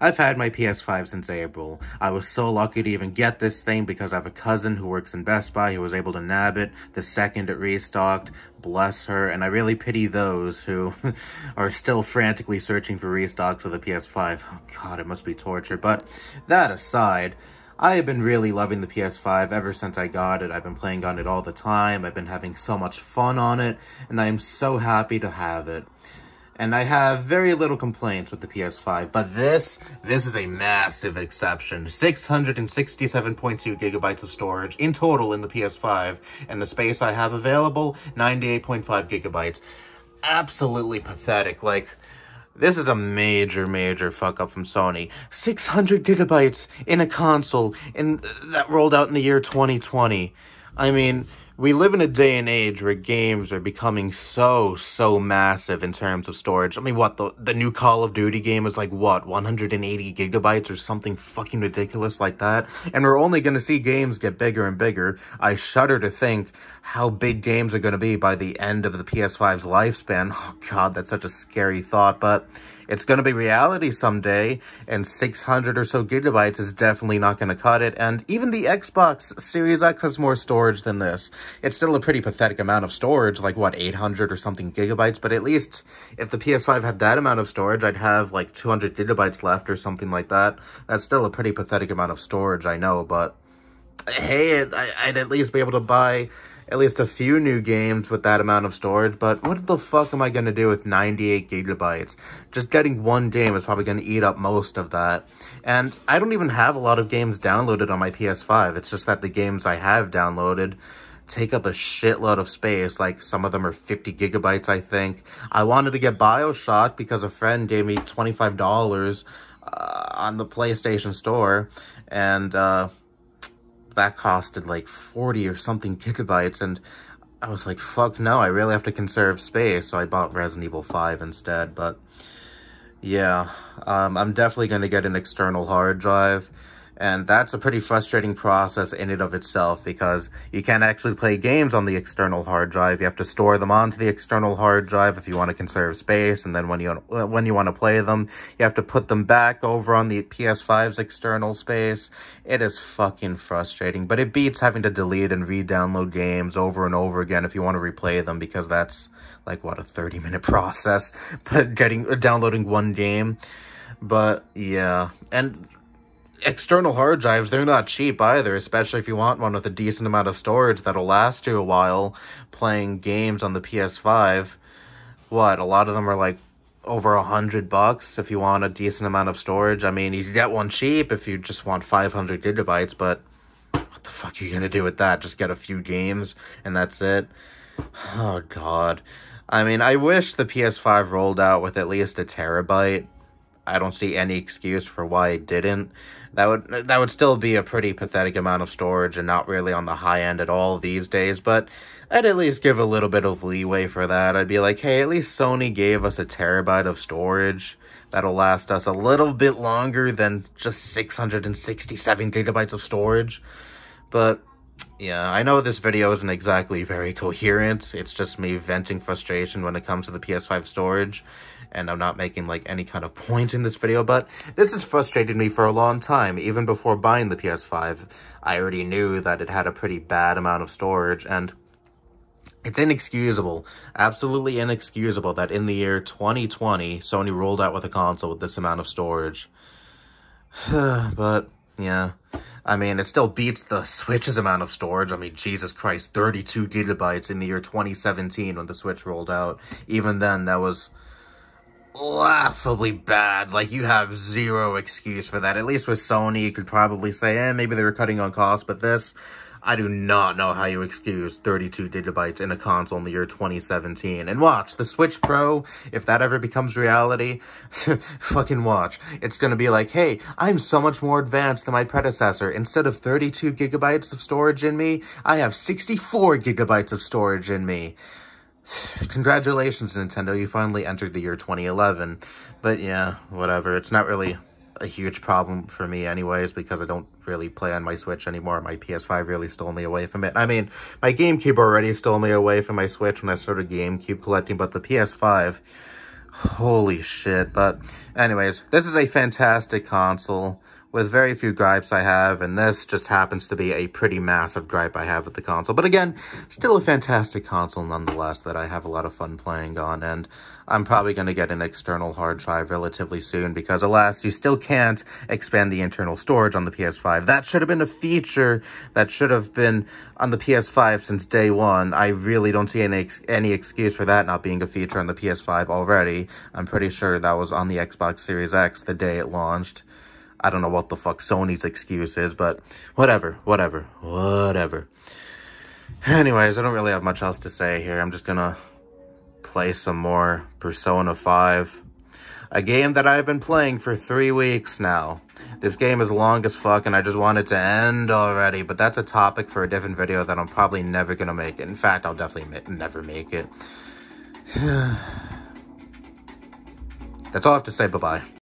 I've had my PS5 since April. I was so lucky to even get this thing because I have a cousin who works in Best Buy who was able to nab it the second it restocked. Bless her, and I really pity those who are still frantically searching for restocks of the PS5. Oh god, it must be torture, but that aside, I have been really loving the PS5 ever since I got it. I've been playing on it all the time. I've been having so much fun on it, and I am so happy to have it and I have very little complaints with the PS5, but this, this is a massive exception. 667.2 gigabytes of storage in total in the PS5, and the space I have available, 98.5 gigabytes. Absolutely pathetic, like, this is a major, major fuck up from Sony. 600 gigabytes in a console in, that rolled out in the year 2020. I mean, we live in a day and age where games are becoming so so massive in terms of storage. I mean, what the the new Call of Duty game is like what 180 gigabytes or something fucking ridiculous like that, and we're only going to see games get bigger and bigger. I shudder to think how big games are going to be by the end of the PS5's lifespan. Oh god, that's such a scary thought, but it's going to be reality someday, and 600 or so gigabytes is definitely not going to cut it. And even the Xbox Series X has more storage than this it's still a pretty pathetic amount of storage, like, what, 800 or something gigabytes? But at least if the PS5 had that amount of storage, I'd have, like, 200 gigabytes left or something like that. That's still a pretty pathetic amount of storage, I know, but hey, I'd at least be able to buy at least a few new games with that amount of storage, but what the fuck am I going to do with 98 gigabytes? Just getting one game is probably going to eat up most of that. And I don't even have a lot of games downloaded on my PS5. It's just that the games I have downloaded take up a shitload of space. Like, some of them are 50 gigabytes, I think. I wanted to get Bioshock because a friend gave me $25 uh, on the PlayStation Store. And uh, that costed like 40 or something gigabytes. And I was like, fuck no, I really have to conserve space. So I bought Resident Evil 5 instead. But yeah, um, I'm definitely going to get an external hard drive. And that's a pretty frustrating process in and of itself because you can't actually play games on the external hard drive. You have to store them onto the external hard drive if you want to conserve space. And then when you, when you want to play them, you have to put them back over on the PS5's external space. It is fucking frustrating, but it beats having to delete and re-download games over and over again if you want to replay them because that's like, what, a 30-minute process, but getting, downloading one game. But yeah, and external hard drives they're not cheap either especially if you want one with a decent amount of storage that'll last you a while playing games on the ps5 what a lot of them are like over a hundred bucks if you want a decent amount of storage i mean you can get one cheap if you just want 500 gigabytes but what the fuck are you gonna do with that just get a few games and that's it oh god i mean i wish the ps5 rolled out with at least a terabyte I don't see any excuse for why it didn't. That would that would still be a pretty pathetic amount of storage and not really on the high end at all these days, but I'd at least give a little bit of leeway for that. I'd be like, "Hey, at least Sony gave us a terabyte of storage that'll last us a little bit longer than just 667 gigabytes of storage." But yeah, I know this video isn't exactly very coherent. It's just me venting frustration when it comes to the PS5 storage and I'm not making like any kind of point in this video, but this has frustrated me for a long time. Even before buying the PS5, I already knew that it had a pretty bad amount of storage, and it's inexcusable, absolutely inexcusable that in the year 2020, Sony rolled out with a console with this amount of storage. but, yeah, I mean, it still beats the Switch's amount of storage. I mean, Jesus Christ, 32 gigabytes in the year 2017 when the Switch rolled out. Even then, that was laughably bad. Like, you have zero excuse for that. At least with Sony, you could probably say, eh, maybe they were cutting on costs, but this, I do not know how you excuse 32 gigabytes in a console in the year 2017. And watch, the Switch Pro, if that ever becomes reality, fucking watch. It's gonna be like, hey, I'm so much more advanced than my predecessor. Instead of 32 gigabytes of storage in me, I have 64 gigabytes of storage in me. Congratulations, Nintendo. You finally entered the year 2011. But yeah, whatever. It's not really a huge problem for me anyways because I don't really play on my Switch anymore. My PS5 really stole me away from it. I mean, my GameCube already stole me away from my Switch when I started GameCube collecting, but the PS5, holy shit. But anyways, this is a fantastic console with very few gripes I have, and this just happens to be a pretty massive gripe I have with the console. But again, still a fantastic console nonetheless that I have a lot of fun playing on, and I'm probably going to get an external hard drive relatively soon because, alas, you still can't expand the internal storage on the PS5. That should have been a feature that should have been on the PS5 since day one. I really don't see any, ex any excuse for that not being a feature on the PS5 already. I'm pretty sure that was on the Xbox Series X the day it launched. I don't know what the fuck Sony's excuse is, but whatever, whatever, whatever. Anyways, I don't really have much else to say here. I'm just gonna play some more Persona 5. A game that I've been playing for three weeks now. This game is long as fuck and I just want it to end already, but that's a topic for a different video that I'm probably never gonna make In fact, I'll definitely ma never make it. that's all I have to say. Bye-bye.